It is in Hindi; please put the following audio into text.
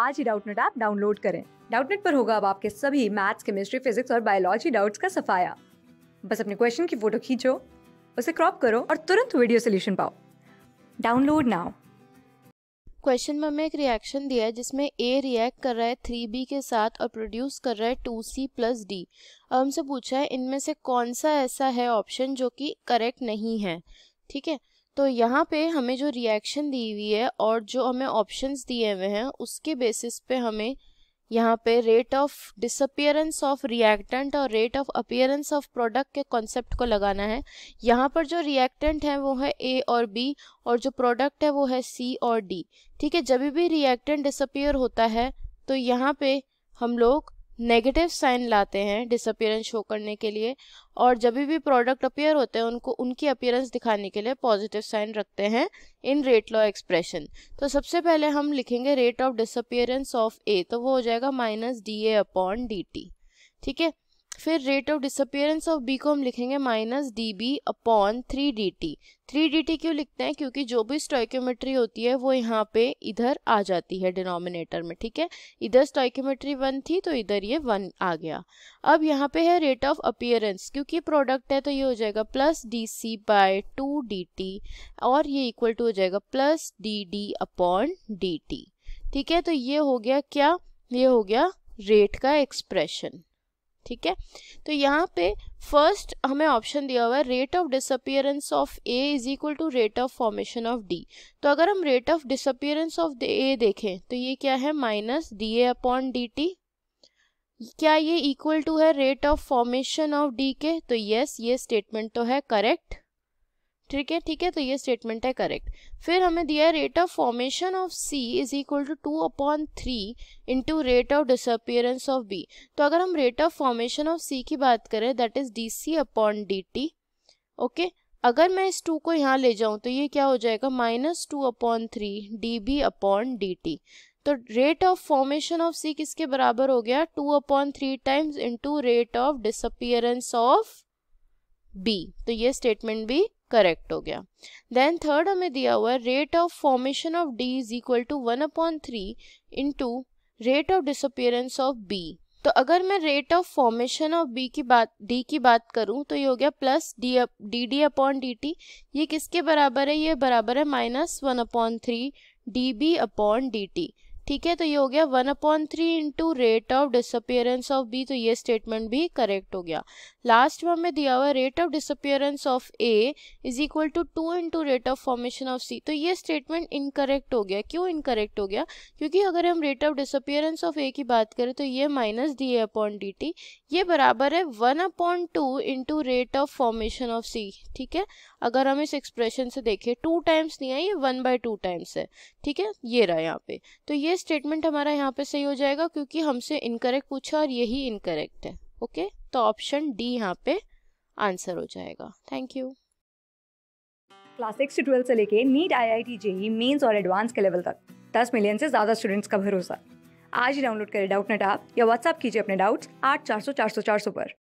आज ही डाउटनेट ऐप डाउनलोड करें डाउटनेट पर होगा अब आपके सभी मैथ्स केमिस्ट्री फिजिक्स और बायोलॉजी डाउट्स का सफाया बस अपने क्वेश्चन की फोटो खींचो उसे क्रॉप करो और तुरंत वीडियो सोल्यूशन पाओ डाउनलोड नाउ क्वेश्चन में हमें एक रिएक्शन दिया है जिसमें ए रिएक्ट कर रहा है थ्री बी के साथ और प्रोड्यूस कर रहा है टू सी प्लस डी अब हमसे पूछा है इनमें से कौन सा ऐसा है ऑप्शन जो कि करेक्ट नहीं है ठीक है तो यहाँ पे हमें जो रिएक्शन दी हुई है और जो हमें ऑप्शंस दिए हुए हैं उसके बेसिस पे हमें यहाँ पे rate of disappearance of reactant और rate of appearance of product के कॉन्सेप्ट को लगाना है यहाँ पर जो रिएक्टेंट है वो है ए और बी और जो प्रोडक्ट है वो है सी और डी ठीक है जब भी रिएक्टेंट डिसअपियर होता है तो यहाँ पे हम लोग नेगेटिव साइन लाते हैं डिसअपियरेंस शो करने के लिए और जब भी प्रोडक्ट अपियर होते हैं उनको उनकी अपियरेंस दिखाने के लिए पॉजिटिव साइन रखते हैं इन रेट लॉ एक्सप्रेशन तो सबसे पहले हम लिखेंगे rate of disappearance of A तो वो हो जाएगा minus d A upon d t ठीक है फिर rate of disappearance of B को हम लिखेंगे minus d B upon three d t three d t क्यों लिखते हैं क्योंकि जो भी स्टॉइक्योमेट्री होती है वो यहाँ पे इधर आ जाती है डिनोमिनेटर में ठीक है इधर स्टॉइक्योमेट्री वन थी तो इधर ये वन आ गया अब यहाँ पे है रेट ऑफ अपियरेंस क्योंकि प्रोडक्ट है तो ये हो जाएगा plus d C by two d t और ये इक्वल टू हो जाएगा plus d D upon d t ठीक है तो ये हो गया क्या ये हो गया रेट का एक्सप्रेशन ठीक है तो यहाँ पे फर्स्ट हमें ऑप्शन दिया हुआ है rate of disappearance of A is equal to rate of formation of D तो अगर हम rate of disappearance of A देखें तो ये क्या है minus d A upon d t क्या ये इक्वल टू है rate of formation of D के तो यस yes, ये स्टेटमेंट तो है करेक्ट ठीक है ठीक है तो ये स्टेटमेंट है करेक्ट फिर हमें दिया है rate of formation of C is equal to two upon three into rate of disappearance of B तो अगर हम rate of formation of C की बात करें that is d C upon d t okay अगर मैं इस टू को यहाँ ले जाऊँ तो ये क्या हो जाएगा minus two upon three d B upon d t तो rate of formation of C किसके बराबर हो गया two upon three times into rate of disappearance of B तो ये स्टेटमेंट भी करेक्ट हो गया देन थर्ड हमें दिया हुआ है rate of formation of D is equal to one upon three into rate of disappearance of B तो अगर मैं rate of formation of B की बात डी की बात करूं तो ये हो गया plus d D D upon d t ये किसके बराबर है ये बराबर है minus one upon three d B upon d t ठीक है तो ये हो गया one upon three into rate of disappearance of B तो ये स्टेटमेंट भी करेक्ट हो गया लास्ट में हमें दिया हुआ rate of disappearance of A is equal to two into rate of formation of C तो ये स्टेटमेंट इनकरेक्ट हो गया क्यों इनकरेक्ट हो गया क्योंकि अगर हम rate of disappearance of A की बात करें तो ये minus d A upon d t ये बराबर है one upon two into rate of formation of C ठीक है अगर हम इस एक्सप्रेशन से देखें टू टाइम्स नहीं है ये वन बाय टू टाइम्स है ठीक है ये रहा यहाँ पे तो ये स्टेटमेंट हमारा यहाँ पे सही हो जाएगा क्योंकि हमसे इनकरेक्ट पूछा और यही इनकरेक्ट है ओके तो ऑप्शन डी यहाँ पे आंसर हो जाएगा थैंक यू क्लास सिक्स से ट्वेल्थ से लेके NEET I I T JEE mains और एडवांस के लेवल तक दस मिलियन से ज़्यादा स्टूडेंट्स का भरोसा आज ही डाउनलोड करें डाउट नेट आप या व्हाट्सअप कीजिए अपने डाउट्स आठ चार सौ चार सौ चार सौ पर